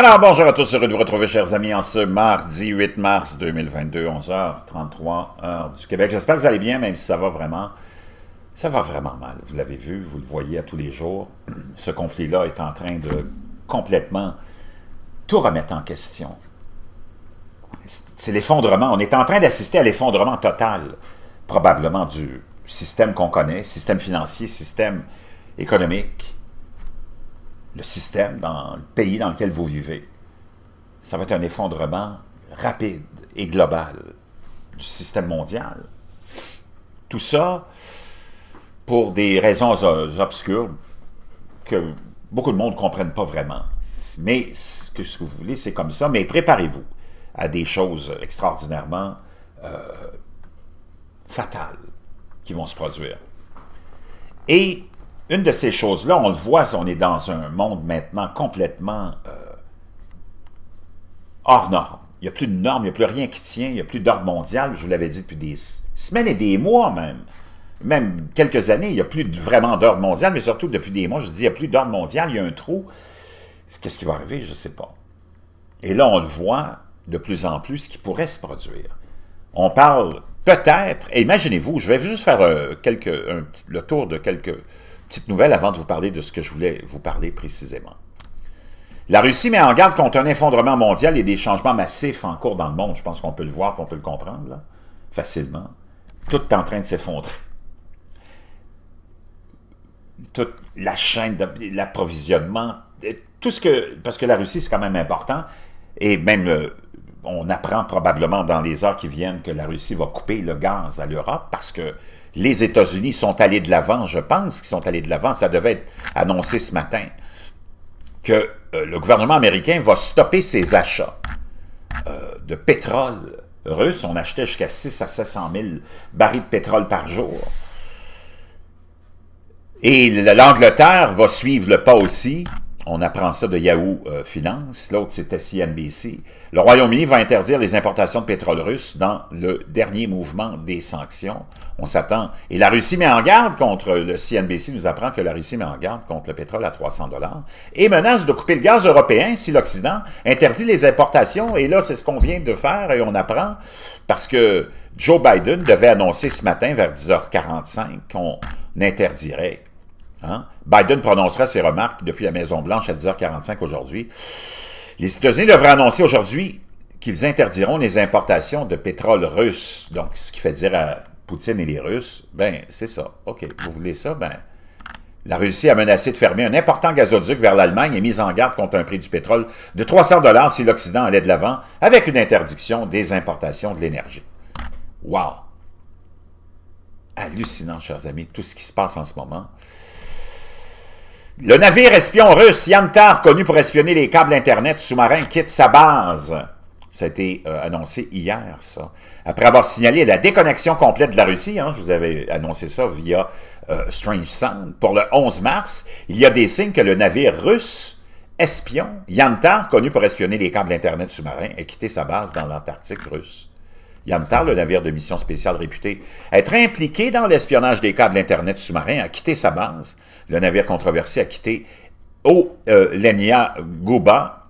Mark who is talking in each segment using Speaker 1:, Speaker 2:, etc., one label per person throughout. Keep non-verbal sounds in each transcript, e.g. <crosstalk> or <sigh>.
Speaker 1: Alors bonjour à tous, heureux de vous retrouver chers amis en ce mardi 8 mars 2022, 11h33 heure du Québec. J'espère que vous allez bien, même si ça va vraiment, ça va vraiment mal. Vous l'avez vu, vous le voyez à tous les jours. <clears throat> Ce conflit-là est en train de complètement tout remettre en question. C'est l'effondrement. On est en train d'assister à l'effondrement total, probablement du système qu'on connaît, système financier, système économique le système, dans le pays dans lequel vous vivez. Ça va être un effondrement rapide et global du système mondial. Tout ça pour des raisons obscures que beaucoup de monde ne comprennent pas vraiment. Mais ce que vous voulez, c'est comme ça. Mais préparez-vous à des choses extraordinairement euh, fatales qui vont se produire. Et une de ces choses-là, on le voit, on est dans un monde maintenant complètement euh, hors norme. Il n'y a plus de normes, il n'y a plus rien qui tient, il n'y a plus d'ordre mondial, je vous l'avais dit depuis des semaines et des mois même. Même quelques années, il n'y a plus vraiment d'ordre mondial, mais surtout depuis des mois, je dis, il n'y a plus d'ordre mondial, il y a un trou. Qu'est-ce qui va arriver? Je ne sais pas. Et là, on le voit de plus en plus, ce qui pourrait se produire. On parle peut-être, imaginez-vous, je vais juste faire euh, quelques, le tour de quelques petite nouvelle avant de vous parler de ce que je voulais vous parler précisément. La Russie met en garde contre un effondrement mondial et des changements massifs en cours dans le monde. Je pense qu'on peut le voir, qu'on peut le comprendre, facilement. Tout est en train de s'effondrer. Toute la chaîne de l'approvisionnement, tout ce que... Parce que la Russie, c'est quand même important, et même on apprend probablement dans les heures qui viennent que la Russie va couper le gaz à l'Europe parce que les États-Unis sont allés de l'avant, je pense qu'ils sont allés de l'avant, ça devait être annoncé ce matin, que euh, le gouvernement américain va stopper ses achats euh, de pétrole russe. On achetait jusqu'à 6 à 700 000 barils de pétrole par jour. Et l'Angleterre va suivre le pas aussi on apprend ça de Yahoo euh, Finance, l'autre c'était CNBC. Le Royaume-Uni va interdire les importations de pétrole russe dans le dernier mouvement des sanctions. On s'attend. Et la Russie met en garde contre, le CNBC nous apprend que la Russie met en garde contre le pétrole à 300 dollars et menace de couper le gaz européen si l'Occident interdit les importations. Et là, c'est ce qu'on vient de faire et on apprend parce que Joe Biden devait annoncer ce matin vers 10h45 qu'on interdirait Hein? Biden prononcera ses remarques depuis la Maison-Blanche à 10h45 aujourd'hui. Les États-Unis devraient annoncer aujourd'hui qu'ils interdiront les importations de pétrole russe. Donc, ce qui fait dire à Poutine et les Russes, ben, c'est ça. OK, vous voulez ça? Ben, la Russie a menacé de fermer un important gazoduc vers l'Allemagne et mise en garde contre un prix du pétrole de 300 dollars si l'Occident allait de l'avant avec une interdiction des importations de l'énergie. Wow! hallucinant, chers amis, tout ce qui se passe en ce moment. Le navire espion russe Yantar, connu pour espionner les câbles Internet sous-marins, quitte sa base. Ça a été euh, annoncé hier, ça. Après avoir signalé la déconnexion complète de la Russie, hein, je vous avais annoncé ça via euh, Strange Sound, pour le 11 mars, il y a des signes que le navire russe espion Yantar, connu pour espionner les câbles Internet sous-marins, a quitté sa base dans l'Antarctique russe. Yantar, le navire de mission spéciale réputé, être impliqué dans l'espionnage des câbles Internet sous-marins, a quitté sa base. Le navire controversé a quitté au euh, lenya Gouba,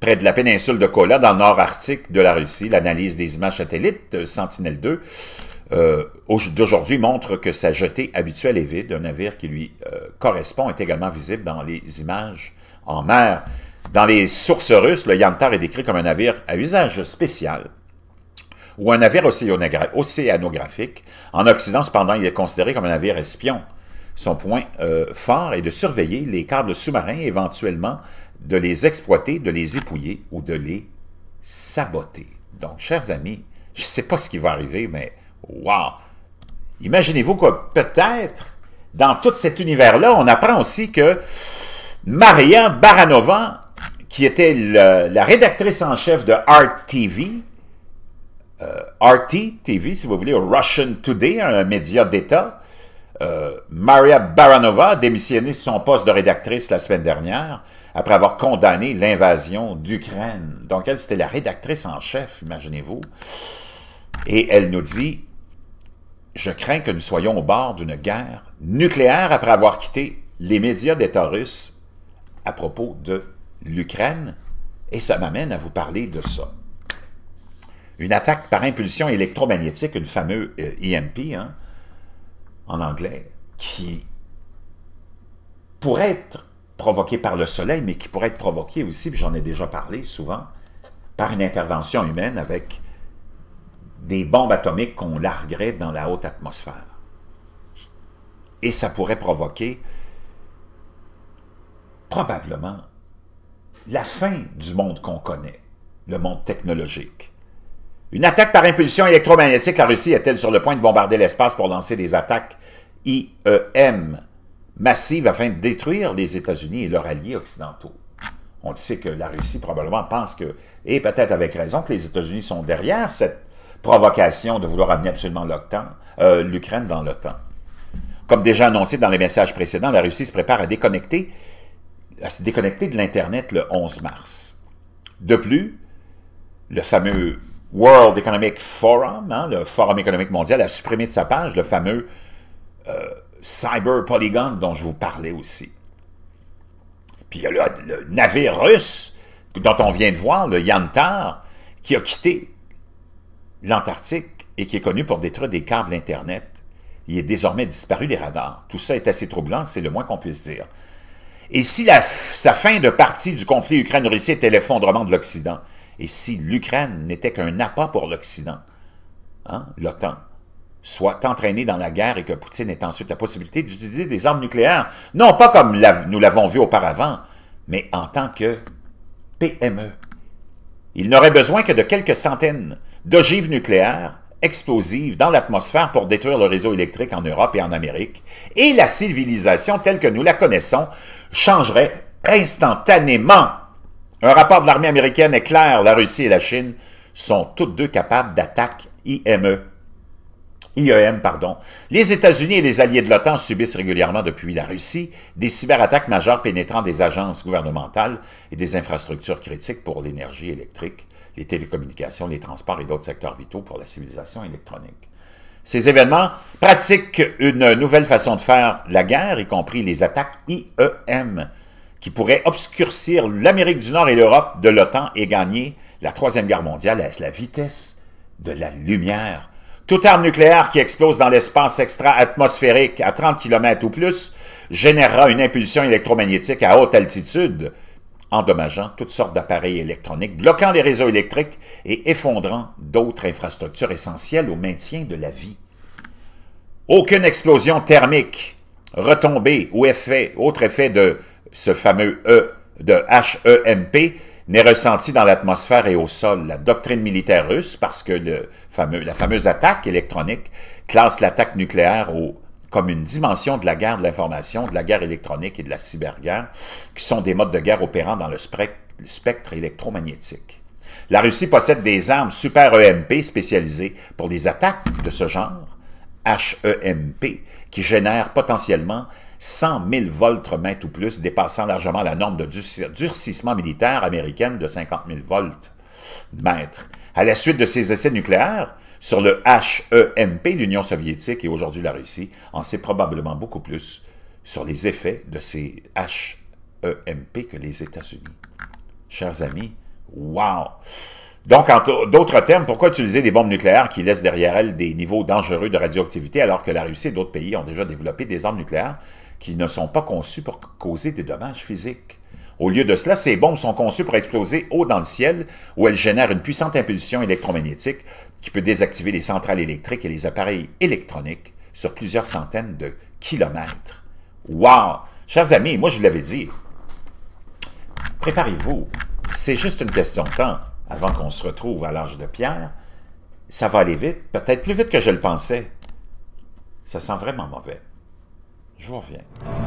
Speaker 1: près de la péninsule de Kola, dans le nord arctique de la Russie. L'analyse des images satellites euh, Sentinel-2 euh, d'aujourd'hui montre que sa jetée habituelle est vide. Un navire qui lui correspond est également visible dans les images en mer. Dans les sources russes, le Yantar est décrit comme un navire à usage spécial ou un navire océanographique. En Occident, cependant, il est considéré comme un navire espion. Son point euh, fort est de surveiller les câbles sous-marins, éventuellement de les exploiter, de les épouiller ou de les saboter. Donc, chers amis, je ne sais pas ce qui va arriver, mais wow! Imaginez-vous que peut-être, dans tout cet univers-là, on apprend aussi que Maria Baranova, qui était la rédactrice en chef de Art TV, euh, RT TV, si vous voulez, Russian Today, un média d'État. Euh, Maria Baranova a démissionné de son poste de rédactrice la semaine dernière après avoir condamné l'invasion d'Ukraine. Donc, elle, c'était la rédactrice en chef, imaginez-vous. Et elle nous dit, je crains que nous soyons au bord d'une guerre nucléaire après avoir quitté les médias d'État russes à propos de l'Ukraine. Et ça m'amène à vous parler de ça. Une attaque par impulsion électromagnétique, une fameuse EMP, euh, e hein, en anglais, qui pourrait être provoquée par le soleil, mais qui pourrait être provoquée aussi, puis j'en ai déjà parlé souvent, par une intervention humaine avec des bombes atomiques qu'on larguerait dans la haute atmosphère. Et ça pourrait provoquer probablement la fin du monde qu'on connaît, le monde technologique. Une attaque par impulsion électromagnétique, la Russie est-elle sur le point de bombarder l'espace pour lancer des attaques IEM massives afin de détruire les États-Unis et leurs alliés occidentaux? On sait que la Russie probablement pense que, et peut-être avec raison, que les États-Unis sont derrière cette provocation de vouloir amener absolument euh, l'Ukraine dans l'OTAN. Comme déjà annoncé dans les messages précédents, la Russie se prépare à à se déconnecter de l'Internet le 11 mars. De plus, le fameux World Economic Forum, hein, le Forum économique mondial, a supprimé de sa page le fameux euh, Cyber Polygon dont je vous parlais aussi. Puis il y a le, navire russe dont on vient de voir, le Yantar, qui a quitté l'Antarctique et qui est connu pour détruire des câbles Internet. Il est désormais disparu des radars. Tout ça est assez troublant, c'est le moins qu'on puisse dire. Et si sa fin de partie du conflit Ukraine-Russie était l'effondrement de l'Occident, et si l'Ukraine n'était qu'un appât pour l'Occident, hein, l'OTAN, soit entraîné dans la guerre et que Poutine ait ensuite la possibilité d'utiliser des armes nucléaires, non pas comme nous l'avons vu auparavant, mais en tant que PME. Il n'aurait besoin que de quelques centaines d'ogives nucléaires explosives dans l'atmosphère pour détruire le réseau électrique en Europe et en Amérique, et la civilisation telle que nous la connaissons changerait instantanément un rapport de l'armée américaine est clair, la Russie et la Chine sont toutes deux capables d'attaques IME. IEM, pardon. Les États-Unis et les alliés de l'OTAN subissent régulièrement depuis la Russie des cyberattaques majeures pénétrant des agences gouvernementales et des infrastructures critiques pour l'énergie électrique, les télécommunications, les transports et d'autres secteurs vitaux pour la civilisation électronique. Ces événements pratiquent une nouvelle façon de faire la guerre, y compris les attaques IEM, qui pourrait obscurcir l'Amérique du Nord et l'Europe de l'OTAN et gagner la Troisième Guerre mondiale à la vitesse de la lumière. Toute arme nucléaire qui explose dans l'espace extra-atmosphérique à 30 km ou plus générera une impulsion électromagnétique à haute altitude, endommageant toutes sortes d'appareils électroniques, bloquant les réseaux électriques et effondrant d'autres infrastructures essentielles au maintien de la vie. Aucune explosion thermique, retombée ou effet, autre effet de ce fameux E de HEMP, n'est ressenti dans l'atmosphère et au sol. La doctrine militaire russe, parce que le fameux, la fameuse attaque électronique classe l'attaque nucléaire comme une dimension de la guerre de l'information, de la guerre électronique et de la cyberguerre, qui sont des modes de guerre opérant dans le spectre électromagnétique. La Russie possède des armes super EMP spécialisées pour des attaques de ce genre, HEMP, qui génèrent potentiellement 100 000 volts-mètres ou plus, dépassant largement la norme de durcissement militaire américaine de 50 000 volts-mètres. À la suite de ces essais nucléaires, sur le HEMP, l'Union soviétique et aujourd'hui la Russie, on sait probablement beaucoup plus sur les effets de ces HEMP que les États-Unis. Chers amis, wow! Donc, en d'autres termes, pourquoi utiliser des bombes nucléaires qui laissent derrière elles des niveaux dangereux de radioactivité alors que la Russie et d'autres pays ont déjà développé des armes nucléaires qui ne sont pas conçues pour causer des dommages physiques. Au lieu de cela, ces bombes sont conçues pour exploser haut dans le ciel, où elles génèrent une puissante impulsion électromagnétique qui peut désactiver les centrales électriques et les appareils électroniques sur plusieurs centaines de kilomètres. Wow! Chers amis, moi je vous l'avais dit, préparez-vous. C'est juste une question de temps avant qu'on se retrouve à l'âge de pierre. Ça va aller vite, peut-être plus vite que je le pensais. Ça sent vraiment mauvais. Je vous reviens.